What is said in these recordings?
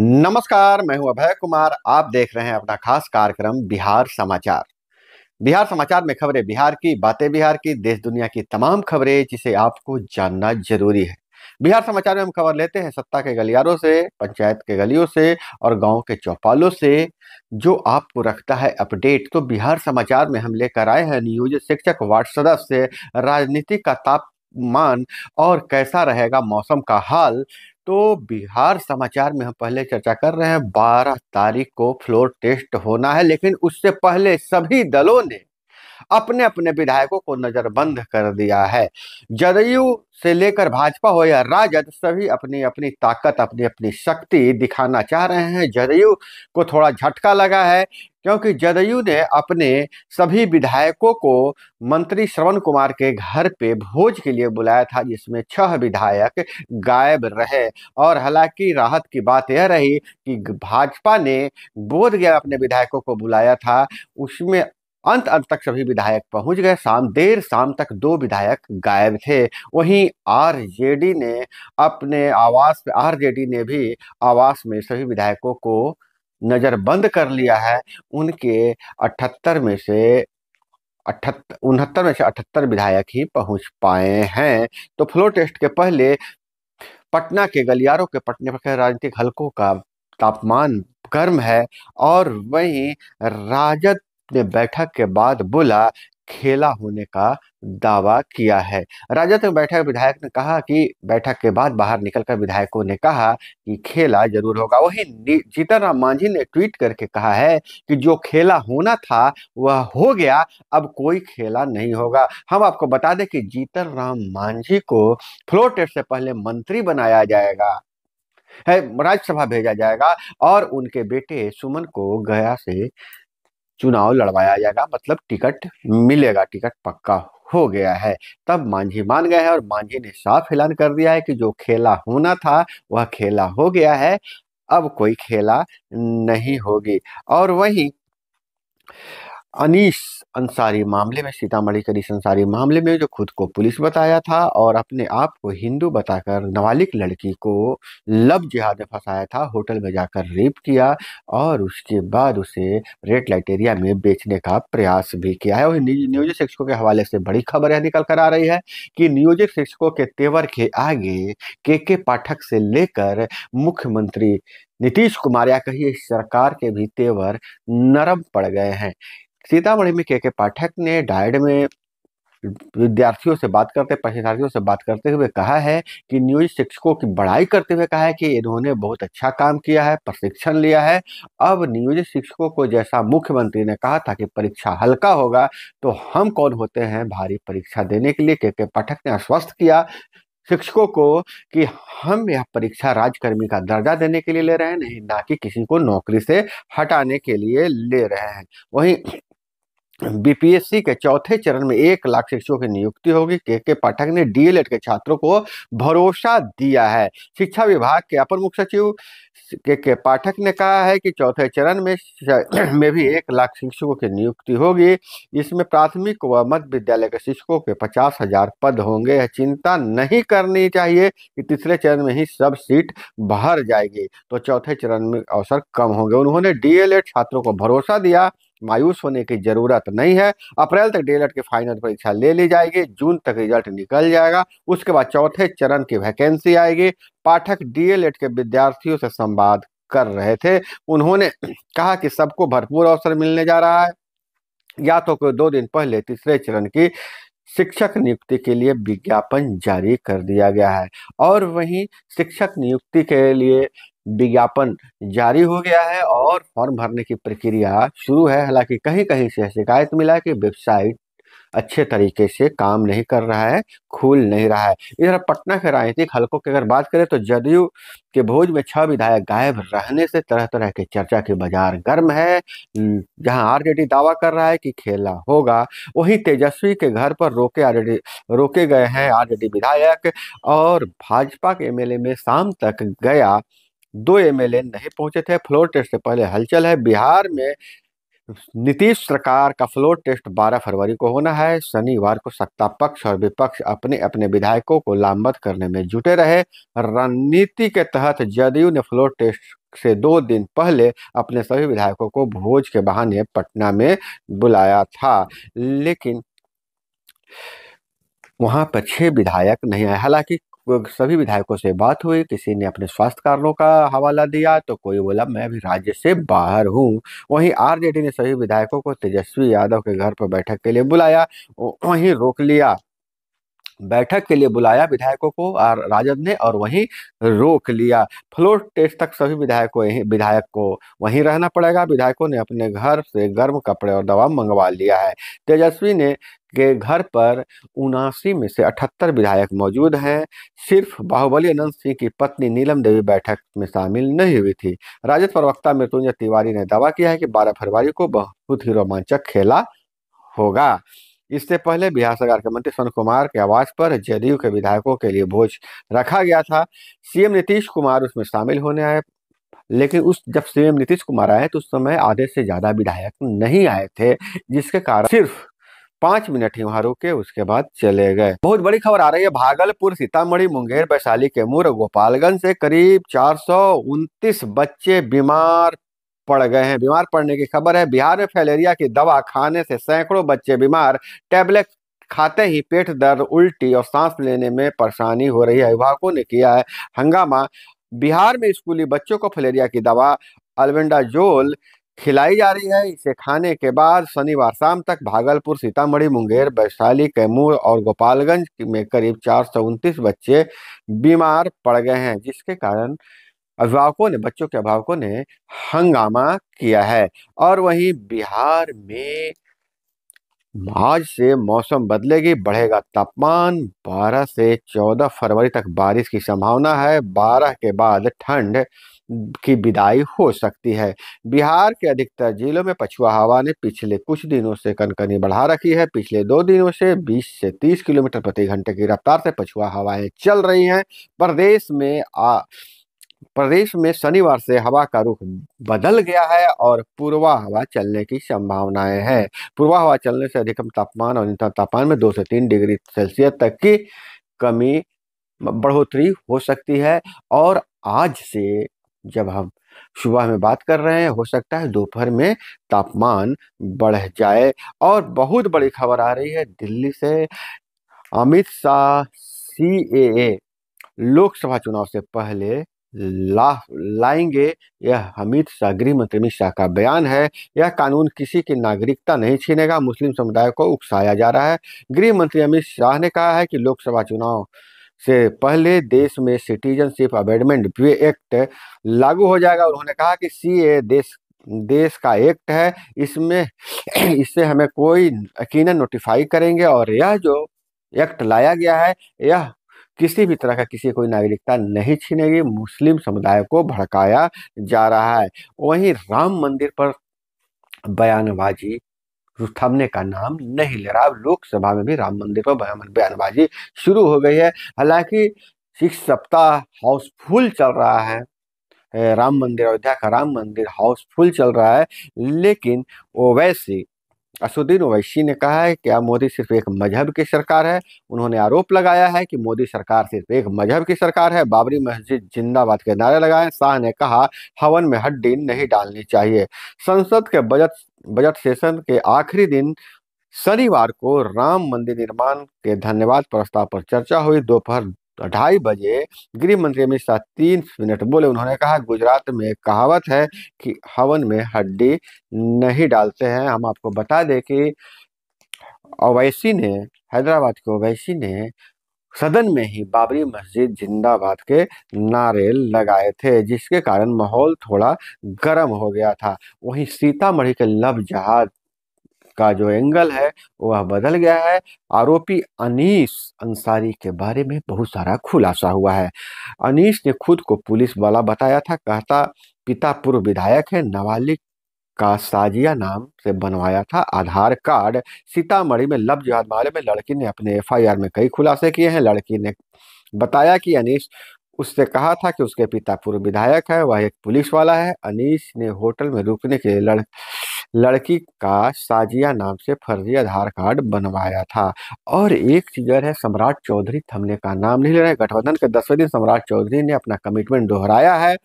नमस्कार मैं हूं अभय कुमार आप देख रहे हैं अपना खास कार्यक्रम बिहार समाचार बिहार समाचार में खबरें बिहार की बातें बिहार की देश दुनिया की तमाम खबरें जिसे आपको जानना जरूरी है बिहार समाचार में हम खबर लेते हैं सत्ता के गलियारों से पंचायत के गलियों से और गांव के चौपालों से जो आपको रखता है अपडेट तो बिहार समाचार में हम लेकर आए हैं नियोजित शिक्षक वार्ड सदस्य राजनीति का ताप मान और कैसा रहेगा मौसम का हाल तो बिहार समाचार में हम पहले चर्चा कर रहे हैं बारह तारीख को फ्लोर टेस्ट होना है लेकिन उससे पहले सभी दलों ने अपने अपने विधायकों को नजरबंद कर दिया है जदयू से लेकर भाजपा हो या राजद सभी अपनी अपनी ताकत अपनी अपनी शक्ति दिखाना चाह रहे हैं जदयू को थोड़ा झटका लगा है क्योंकि जदयू ने अपने सभी विधायकों को मंत्री श्रवण कुमार के घर पे भोज के लिए बुलाया था जिसमें छह विधायक गायब रहे और हालांकि राहत की बात यह रही कि भाजपा ने बोध गया अपने विधायकों को बुलाया था उसमें अंत अंत तक सभी विधायक पहुंच गए शाम देर शाम तक दो विधायक गायब थे वहीं आरजेडी ने अपने आवास आरजेडी ने भी आवास में सभी विधायकों को नज़रबंद कर लिया है उनके अठहत्तर में से अठहत्तर उनहत्तर में से अठहत्तर विधायक ही पहुंच पाए हैं तो फ्लो टेस्ट के पहले पटना के गलियारों के पटने पर राजनीतिक हलकों का तापमान गर्म है और वहीं राजद अपने बैठक के बाद बोला खेला होने का दावा किया है राजद में बैठक विधायक ने कहा कि बैठक के बाद बाहर निकलकर विधायकों ने कहा कि खेला जरूर होगा जीतन जीतनराम मांझी ने ट्वीट करके कहा है कि जो खेला होना था वह हो गया अब कोई खेला नहीं होगा हम आपको बता दें कि जीतन राम मांझी को फ्लोर टेस्ट से पहले मंत्री बनाया जाएगा है राज्यसभा भेजा जाएगा और उनके बेटे सुमन को गया से चुनाव लड़वाया जाएगा मतलब टिकट मिलेगा टिकट पक्का हो गया है तब मांझी मान गए हैं और मांझी ने साफ ऐलान कर दिया है कि जो खेला होना था वह खेला हो गया है अब कोई खेला नहीं होगी और वही अनीस अंसारी मामले में सीतामढ़ी के अंसारी मामले में जो खुद को पुलिस बताया था और अपने आप को हिंदू बताकर नाबालिग लड़की को लव जिहाद में फंसाया था होटल में जाकर रेप किया और उसके बाद उसे रेड लाइट एरिया में बेचने का प्रयास भी किया है और नियोजित शिक्षकों के हवाले से बड़ी खबर यह निकल कर आ रही है कि नियोजित शिक्षकों के तेवर के आगे के के पाठक से लेकर मुख्यमंत्री नीतीश कुमार या कहिए सरकार के भी तेवर नरम पड़ गए हैं सीतामढ़ी में के के पाठक ने डायड में विद्यार्थियों से बात करते परीक्षार्थियों से बात करते हुए कहा है कि नियोजित शिक्षकों की बढ़ाई करते हुए कहा है कि इन्होंने बहुत अच्छा काम किया है प्रशिक्षण लिया है अब नियोजित शिक्षकों को जैसा मुख्यमंत्री ने कहा था कि परीक्षा हल्का होगा तो हम कौन होते हैं भारी परीक्षा देने के लिए के के पाठक ने आश्वस्त किया शिक्षकों को कि हम यह परीक्षा राजकर्मी का दर्जा देने के लिए ले रहे हैं नहीं ना कि किसी को नौकरी से हटाने के लिए ले रहे हैं वहीं बीपीएससी के चौथे चरण में एक लाख शिक्षकों की नियुक्ति होगी के के पाठक ने डीएलएड के छात्रों को भरोसा दिया है शिक्षा विभाग के अपर मुख्य सचिव के के पाठक ने कहा है कि चौथे चरण में में भी एक लाख शिक्षकों की नियुक्ति होगी इसमें प्राथमिक व मध्य विद्यालय के शिक्षकों के पचास हजार पद होंगे यह चिंता नहीं करनी चाहिए कि तीसरे चरण में ही सब सीट भर जाएगी तो चौथे चरण में अवसर कम होंगे उन्होंने डीएलएड छात्रों को भरोसा दिया मायूस होने की जरूरत नहीं है अप्रैल तक डेलट के फाइनल परीक्षा ले ली जाएगी जून तक रिजल्ट निकल जाएगा उसके बाद चौथे चरण की वैकेंसी आएगी पाठक डीएलएड के विद्यार्थियों से संवाद कर रहे थे उन्होंने कहा कि सबको भरपूर अवसर मिलने जा रहा है या तो कोई दो दिन पहले तीसरे चरण की शिक्षक नियुक्ति के लिए विज्ञापन जारी कर दिया गया है और वहीं शिक्षक नियुक्ति के लिए विज्ञापन जारी हो गया है और फॉर्म भरने की प्रक्रिया शुरू है हालांकि कहीं कहीं से शिकायत मिला कि वेबसाइट अच्छे तरीके से काम नहीं कर रहा है खुल नहीं रहा है इधर पटना के राजनीतिक हलकों की अगर बात करें तो जदयू के भोज में छह विधायक गायब रहने से तरह तरह के चर्चा के बाजार गर्म है जहां आरजेडी दावा कर रहा है कि खेला होगा वहीं तेजस्वी के घर पर रोके आरजेडी रोके गए हैं आरजेडी विधायक और भाजपा के एमएलए में शाम तक गया दो एमएलए नहीं पहुंचे थे फ्लोर टेस्ट से पहले हलचल है बिहार में नीतीश सरकार का फ्लोर टेस्ट 12 फरवरी को होना है शनिवार को सत्ता पक्ष और विपक्ष अपने अपने विधायकों को लामबद करने में जुटे रहे रणनीति के तहत जदयू ने फ्लोर टेस्ट से दो दिन पहले अपने सभी विधायकों को भोज के बहाने पटना में बुलाया था लेकिन वहां पर छह विधायक नहीं आए हालांकि सभी विधायकों से बात हुई किसी ने अपने स्वास्थ्य कारणों का हवाला दिया तो कोई बोला मैं भी राज्य से बाहर हूँ वहीं आरजेडी ने सभी विधायकों को तेजस्वी यादव के घर पर बैठक के लिए बुलाया वहीं रोक लिया बैठक के लिए बुलाया विधायकों को और राजद ने और वहीं रोक लिया फ्लोर टेस्ट तक सभी विधायकों विधायक को वहीं रहना पड़ेगा विधायकों ने अपने घर से गर्म कपड़े और दवा मंगवा लिया है तेजस्वी ने के घर पर उनासी में से अठहत्तर विधायक मौजूद हैं सिर्फ बाहुबली अनंत सिंह की पत्नी नीलम देवी बैठक में शामिल नहीं हुई थी राजद प्रवक्ता मृत्युंजय तिवारी ने दावा किया है कि 12 फरवरी को बहुत ही रोमांचक खेला होगा इससे पहले बिहार सरकार के मंत्री स्वर्ण कुमार के आवास पर जदयू के विधायकों के लिए भोज रखा गया था सीएम नीतीश कुमार उसमें शामिल होने आए लेकिन उस जब सीएम नीतीश कुमार आए तो उस समय आधे से ज़्यादा विधायक नहीं आए थे जिसके कारण सिर्फ पांच मिनट ही वहां रुके उसके बाद चले गए बहुत बड़ी खबर आ रही है भागलपुर सीतामढ़ी मुंगेर वैशाली के मूर गोपालगंज से करीब चार बच्चे बीमार पड़ गए हैं बीमार पड़ने की खबर है बिहार में फैलेरिया की दवा खाने से सैकड़ों बच्चे बीमार टैबलेट खाते ही पेट दर्द उल्टी और सांस लेने में परेशानी हो रही है अभिभावकों ने किया है हंगामा बिहार में स्कूली बच्चों को फलेरिया की दवा अल्बेंडाजोल खिलाई जा रही है इसे खाने के बाद शनिवार शाम तक भागलपुर सीतामढ़ी मुंगेर वैशाली कैमूर और गोपालगंज में करीब चार बच्चे बीमार पड़ गए हैं जिसके कारण अभिभावकों ने बच्चों के अभिभावकों ने हंगामा किया है और वहीं बिहार में आज से मौसम बदलेगी बढ़ेगा तापमान 12 से 14 फरवरी तक बारिश की संभावना है 12 के बाद ठंड की विदाई हो सकती है बिहार के अधिकतर जिलों में पछुआ हवा ने पिछले कुछ दिनों से कनकनी बढ़ा रखी है पिछले दो दिनों से 20 से 30 किलोमीटर प्रति घंटे की रफ्तार से पछुआ हवाएं चल रही हैं प्रदेश में आ प्रदेश में शनिवार से हवा का रुख बदल गया है और पूर्वा हवा चलने की संभावनाएं हैं पूर्वा हवा चलने से अधिकतम तापमान और न्यूनतम तापमान में दो से तीन डिग्री सेल्सियस तक की कमी बढ़ोतरी हो सकती है और आज से जब हम सुबह में बात कर रहे हैं हो सकता है दोपहर में तापमान बढ़ जाए और बहुत बड़ी खबर आ रही है दिल्ली से अमित शाह सी लोकसभा चुनाव से पहले ला लाएंगे यह हमीद शाह गृह मंत्री अमित शाह का बयान है यह कानून किसी की नागरिकता नहीं छीनेगा मुस्लिम समुदाय को उकसाया जा रहा है गृह मंत्री अमित शाह ने कहा है कि लोकसभा चुनाव से पहले देश में सिटीजनशिप अमेंडमेंट एक्ट लागू हो जाएगा उन्होंने कहा कि सी ए देश देश का एक्ट है इसमें इससे हमें कोई यकीन नोटिफाई करेंगे और यह जो एक्ट लाया गया है यह किसी भी तरह का किसी कोई नागरिकता नहीं छीनेगी मुस्लिम समुदाय को भड़काया जा रहा है वहीं राम मंदिर पर बयानबाजी थमने का नाम नहीं ले रहा लोकसभा में भी राम मंदिर पर बयानबाजी शुरू हो गई है हालांकि सिक्स सप्ताह हाउसफुल चल रहा है राम मंदिर अयोध्या का राम मंदिर हाउसफुल चल रहा है लेकिन ओवैसी असुद्दीन ओवैसी ने कहा है क्या मोदी सिर्फ एक मजहब की सरकार है उन्होंने आरोप लगाया है कि मोदी सरकार सिर्फ एक मजहब की सरकार है बाबरी मस्जिद जिंदाबाद के नारे लगाए शाह ने कहा हवन में हड्डी नहीं डालनी चाहिए संसद के बजट बजट सेशन के आखिरी दिन शनिवार को राम मंदिर निर्माण के धन्यवाद प्रस्ताव पर चर्चा हुई दोपहर तो ढाई बजे गृह मंत्री अमित शाह तीन मिनट बोले उन्होंने कहा गुजरात में कहावत है कि हवन में हड्डी नहीं डालते हैं हम आपको बता दें कि अवैसी ने हैदराबाद के अवैसी ने सदन में ही बाबरी मस्जिद जिंदाबाद के नारे लगाए थे जिसके कारण माहौल थोड़ा गर्म हो गया था वहीं सीतामढ़ी के लब जहाज का जो एंगल है वह बदल गया है आरोपी अनीस अंसारी के बारे में बहुत सारा खुलासा हुआ है अनीस ने खुद को पुलिस वाला बताया था कहता पिता पूर्व विधायक है नाबालिग का साजिया नाम से बनवाया था आधार कार्ड सीतामढ़ी में लव जिहाद मामले में लड़की ने अपने एफआईआर में कई खुलासे किए हैं लड़की ने बताया कि अनीस उससे कहा था कि उसके पिता पूर्व विधायक है वह एक पुलिस वाला है अनीस ने होटल में रुकने के लिए लड़ लड़की का साजिया नाम से फर्जी आधार कार्ड बनवाया था और एक चीज है सम्राट चौधरी थमने का नाम नहीं ले रहे गठबंधन के दसवें दिन सम्राट चौधरी ने अपना कमिटमेंट दोहराया है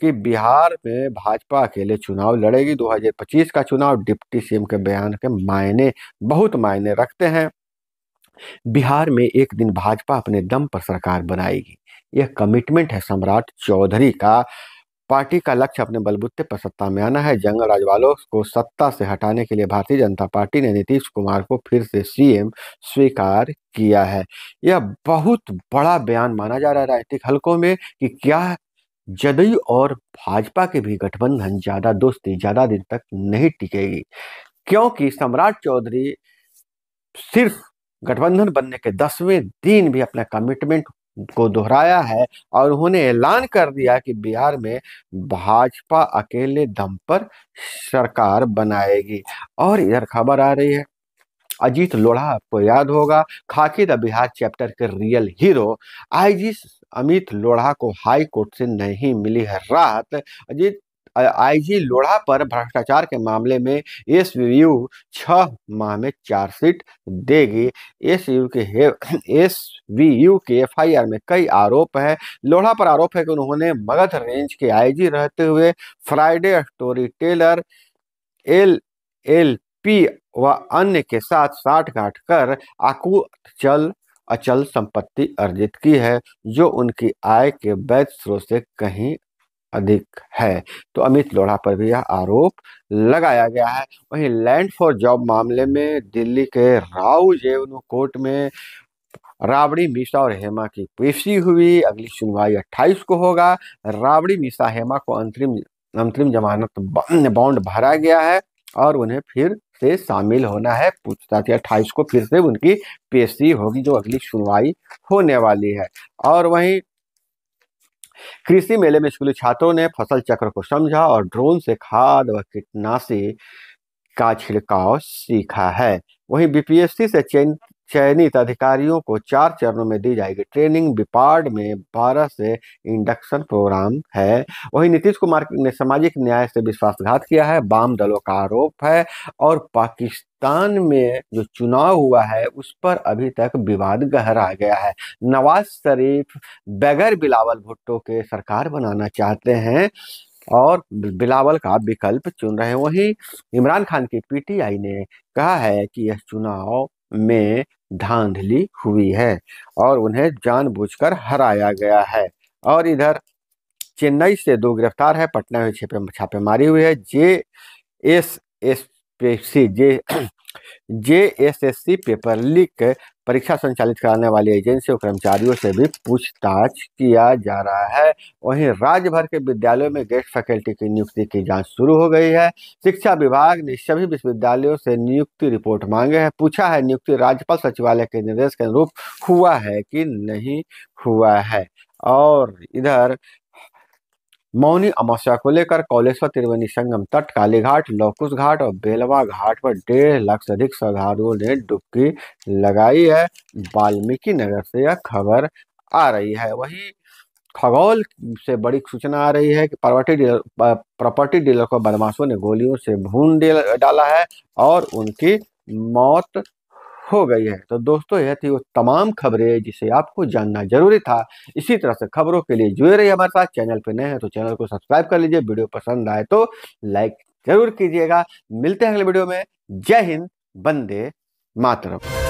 कि बिहार में भाजपा अकेले चुनाव लड़ेगी 2025 का चुनाव डिप्टी सीएम के बयान के मायने बहुत मायने रखते हैं बिहार में एक दिन भाजपा अपने दम पर सरकार बनाएगी यह कमिटमेंट है सम्राट चौधरी का पार्टी का लक्ष्य अपने बलबूते पर सत्ता में आना है जंगल राजवालों को सत्ता से हटाने के लिए भारतीय जनता पार्टी ने नीतीश कुमार को फिर से सीएम स्वीकार किया है यह बहुत बड़ा बयान माना जा रहा है राजनीतिक हलकों में कि क्या जदयू और भाजपा के भी गठबंधन ज्यादा दोस्ती ज्यादा दिन तक नहीं टिकेगी क्योंकि सम्राट चौधरी सिर्फ गठबंधन बनने के दसवें दिन भी अपना कमिटमेंट को दोहराया है और उन्होंने ऐलान कर दिया कि बिहार में भाजपा अकेले दम पर सरकार बनाएगी और इधर खबर आ रही है अजीत लोढ़ा आपको याद होगा खाकी द बिहार चैप्टर के real hero IG Amit Lodha को हाई कोर्ट से नहीं मिली है राहत अजीत आईजी लोढ़ा पर भ्रष्टाचार के मामले में एस यू छह माह में चार्जशीट देगी एस यू के एस वी यू के एफ आई आर में कई आरोप हैं लोढ़ा पर आरोप है कि उन्होंने मगध रेंज के आईजी रहते हुए Friday story teller L L P व अन्य के साथ साठगांठ कर आकू चल अचल संपत्ति अर्जित की है जो उनकी आय के वैध स्रोत से कहीं अधिक है तो अमित लोढ़ा पर भी यह आरोप लगाया गया है वहीं लैंड फॉर जॉब मामले में दिल्ली के राव जेवनू कोर्ट में राबड़ी मिश्रा और हेमा की पेशी हुई अगली सुनवाई 28 को होगा राबड़ी मिश्रा हेमा को अंतरिम अंतरिम जमानत बॉन्ड भरा गया है और उन्हें फिर से शामिल होना है पूछताछ अट्ठाईस को फिर से उनकी पेशी होगी जो अगली सुनवाई होने वाली है और वहीं कृषि मेले में स्कूली छात्रों ने फसल चक्र को समझा और ड्रोन से खाद व कीटनाशी का छिड़काव सीखा है वहीं बीपीएससी से चयनित चयनित अधिकारियों को चार चरणों में दी जाएगी ट्रेनिंग बिपार्ड में बारह से इंडक्शन प्रोग्राम है वहीं नीतीश कुमार ने सामाजिक न्याय से विश्वासघात किया है बाम दलों का आरोप है और पाकिस्तान पाकिस्तान में जो चुनाव हुआ है उस पर अभी तक विवाद गहरा गया है नवाज शरीफ बगैर बिलावल भुट्टो के सरकार बनाना चाहते हैं और बिलावल का विकल्प चुन रहे हैं वहीं इमरान खान की पीटीआई ने कहा है कि यह चुनाव में धांधली हुई है और उन्हें जानबूझकर हराया गया है और इधर चेन्नई से दो गिरफ्तार है पटना में छापे छापेमारी हुई है J S S C J J S S C paper leak परीक्षा संचालित कराने वाली एजेंसी और कर्मचारियों से भी पूछताछ किया जा रहा है वहीं राज्य भर के विद्यालयों में गेस्ट फैकल्टी की नियुक्ति की जांच शुरू हो गई है शिक्षा विभाग ने सभी विश्वविद्यालयों से नियुक्ति रिपोर्ट मांगे है पूछा है नियुक्ति राज्यपाल सचिवालय के निर्देश के अनुरूप हुआ है कि नहीं हुआ है और इधर मौनी अमावस्या को लेकर कौलेश्वर त्रिवेणी संगम तट कालीघाट लौकुश घाट और बेलवा घाट पर डेढ़ लाख से अधिक श्रद्धालुओं ने डुबकी लगाई है वाल्मीकि नगर से यह खबर आ रही है वही खगौल से बड़ी सूचना आ रही है कि प्रॉपर्टी डीलर प्रॉपर्टी डीलर को बदमाशों ने गोलियों से भून डाला है और उनकी मौत हो गई है तो दोस्तों यह थी वो तमाम खबरें जिसे आपको जानना जरूरी था इसी तरह से खबरों के लिए जुड़े रहिए हमारे साथ चैनल पर नए हैं तो चैनल को सब्सक्राइब कर लीजिए वीडियो पसंद आए तो लाइक जरूर कीजिएगा मिलते हैं अगले वीडियो में जय हिंद बंदे मातरम